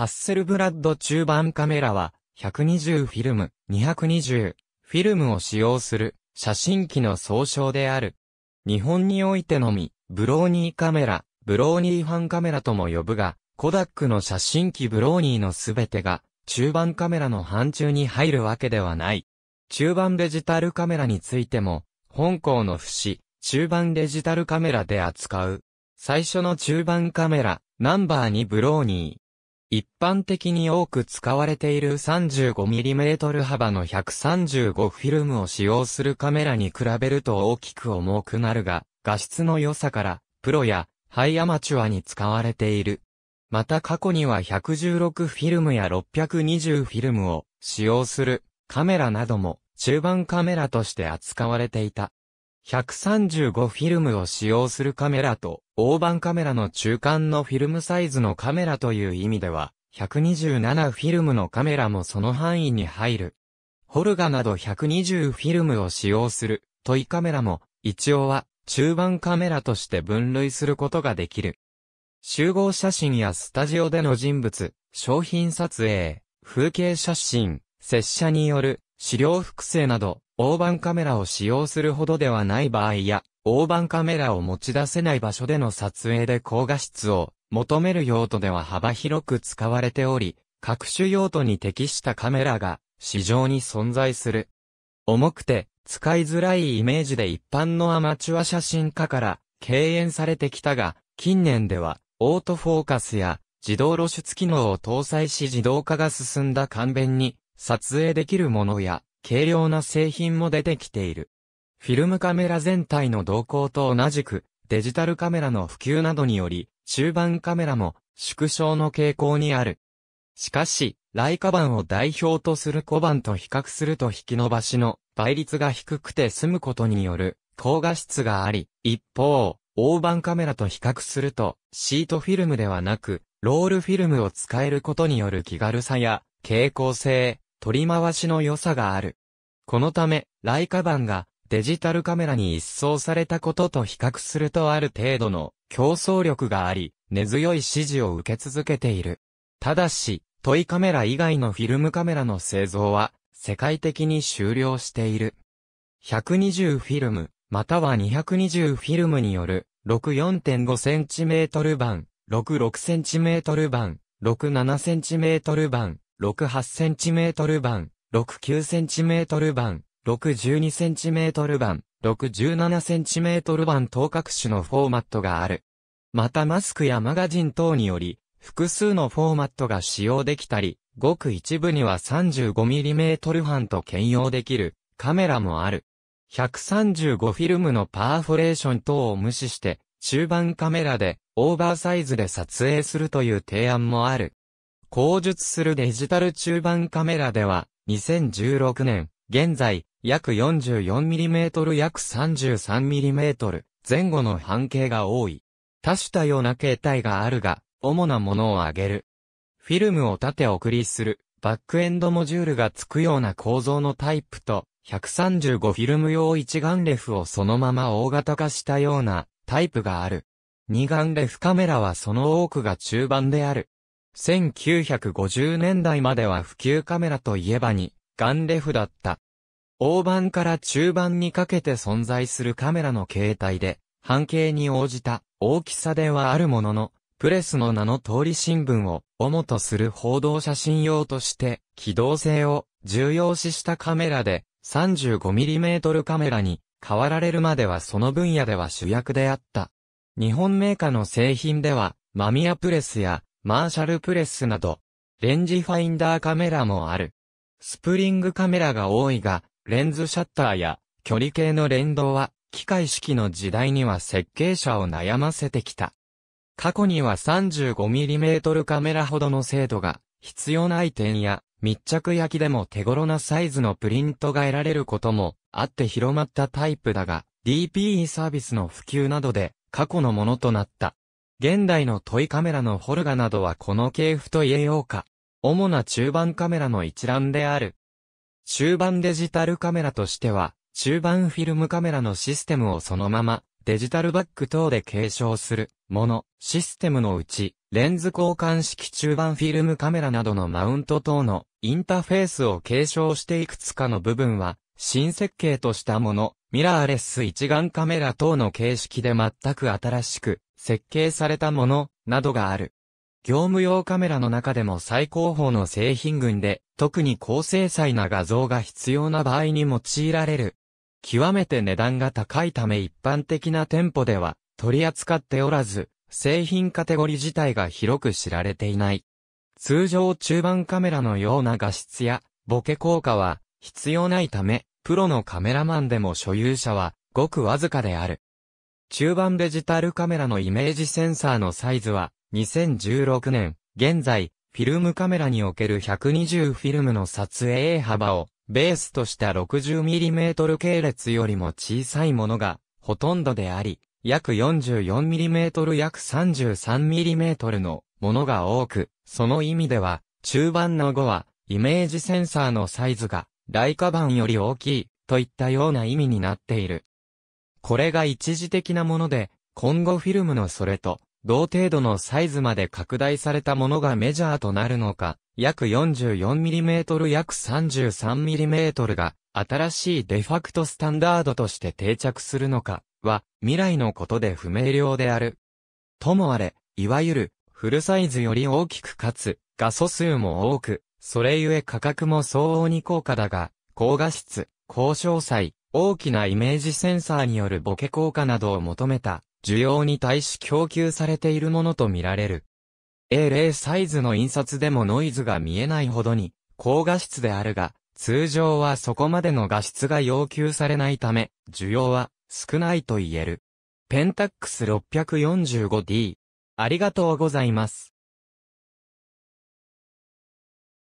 ハッセルブラッド中盤カメラは、120フィルム、220フィルムを使用する写真機の総称である。日本においてのみ、ブローニーカメラ、ブローニーファンカメラとも呼ぶが、コダックの写真機ブローニーのすべてが、中盤カメラの範疇に入るわけではない。中盤デジタルカメラについても、本校の節、中盤デジタルカメラで扱う。最初の中盤カメラ、ナンバー2ブローニー。一般的に多く使われている 35mm 幅の135フィルムを使用するカメラに比べると大きく重くなるが、画質の良さから、プロや、ハイアマチュアに使われている。また過去には116フィルムや620フィルムを使用するカメラなども中盤カメラとして扱われていた。135フィルムを使用するカメラと、大判カメラの中間のフィルムサイズのカメラという意味では、127フィルムのカメラもその範囲に入る。ホルガなど120フィルムを使用する、トイカメラも、一応は、中盤カメラとして分類することができる。集合写真やスタジオでの人物、商品撮影、風景写真、拙者による資料複製など、大盤カメラを使用するほどではない場合や、大盤カメラを持ち出せない場所での撮影で高画質を求める用途では幅広く使われており、各種用途に適したカメラが市場に存在する。重くて使いづらいイメージで一般のアマチュア写真家から敬遠されてきたが、近年ではオートフォーカスや自動露出機能を搭載し自動化が進んだ簡便に撮影できるものや軽量な製品も出てきている。フィルムカメラ全体の動向と同じく、デジタルカメラの普及などにより、中盤カメラも縮小の傾向にある。しかし、ライカ版を代表とする小版と比較すると引き伸ばしの倍率が低くて済むことによる高画質があり、一方、大版カメラと比較すると、シートフィルムではなく、ロールフィルムを使えることによる気軽さや、傾向性、取り回しの良さがある。このため、ライカ版がデジタルカメラに一掃されたことと比較するとある程度の競争力があり、根強い支持を受け続けている。ただし、トイカメラ以外のフィルムカメラの製造は、世界的に終了している。120フィルム、または220フィルムによる、64.5cm 版、66cm 版、67cm 版、68cm 版、69cm 版、6 2 c m 版、6 7 c m 版等各種のフォーマットがある。またマスクやマガジン等により、複数のフォーマットが使用できたり、ごく一部には 35mm 版と兼用できるカメラもある。135フィルムのパーフォレーション等を無視して、中盤カメラでオーバーサイズで撮影するという提案もある。工述するデジタル中盤カメラでは、2016年、現在、約 44mm 約 33mm 前後の半径が多い。多種多様な形態があるが、主なものを挙げる。フィルムを縦送りする、バックエンドモジュールが付くような構造のタイプと、135フィルム用一眼レフをそのまま大型化したようなタイプがある。二眼レフカメラはその多くが中盤である。1950年代までは普及カメラといえばに、ガンレフだった。大盤から中盤にかけて存在するカメラの形態で、半径に応じた大きさではあるものの、プレスの名の通り新聞を主とする報道写真用として、機動性を重要視したカメラで 35mm カメラに変わられるまではその分野では主役であった。日本メーカーの製品では、マミヤプレスやマーシャルプレスなど、レンジファインダーカメラもある。スプリングカメラが多いが、レンズシャッターや距離計の連動は、機械式の時代には設計者を悩ませてきた。過去には 35mm カメラほどの精度が必要ない点や密着焼きでも手頃なサイズのプリントが得られることもあって広まったタイプだが DPE サービスの普及などで過去のものとなった。現代のトイカメラのホルガなどはこの系譜と言えようか。主な中盤カメラの一覧である。中盤デジタルカメラとしては、中盤フィルムカメラのシステムをそのまま、デジタルバック等で継承する、もの、システムのうち、レンズ交換式中盤フィルムカメラなどのマウント等のインターフェースを継承していくつかの部分は、新設計としたもの、ミラーレス一眼カメラ等の形式で全く新しく設計されたものなどがある。業務用カメラの中でも最高峰の製品群で、特に高精細な画像が必要な場合に用いられる。極めて値段が高いため一般的な店舗では取り扱っておらず、製品カテゴリ自体が広く知られていない。通常中盤カメラのような画質やボケ効果は必要ないため、プロのカメラマンでも所有者はごくわずかである。中盤デジタルカメラのイメージセンサーのサイズは、2016年、現在、フィルムカメラにおける120フィルムの撮影幅を、ベースとした 60mm 系列よりも小さいものが、ほとんどであり、約 44mm 約 33mm のものが多く、その意味では、中盤の後は、イメージセンサーのサイズが、ライカ版より大きい、といったような意味になっている。これが一時的なもので、今後フィルムのそれと、同程度のサイズまで拡大されたものがメジャーとなるのか、約 44mm 約 33mm が、新しいデファクトスタンダードとして定着するのか、は、未来のことで不明瞭である。ともあれ、いわゆる、フルサイズより大きくかつ、画素数も多く、それゆえ価格も相応に高価だが、高画質、高詳細、大きなイメージセンサーによるボケ効果などを求めた需要に対し供給されているものとみられる。A0 サイズの印刷でもノイズが見えないほどに高画質であるが、通常はそこまでの画質が要求されないため、需要は少ないと言える。ペンタックス 645D。ありがとうございます。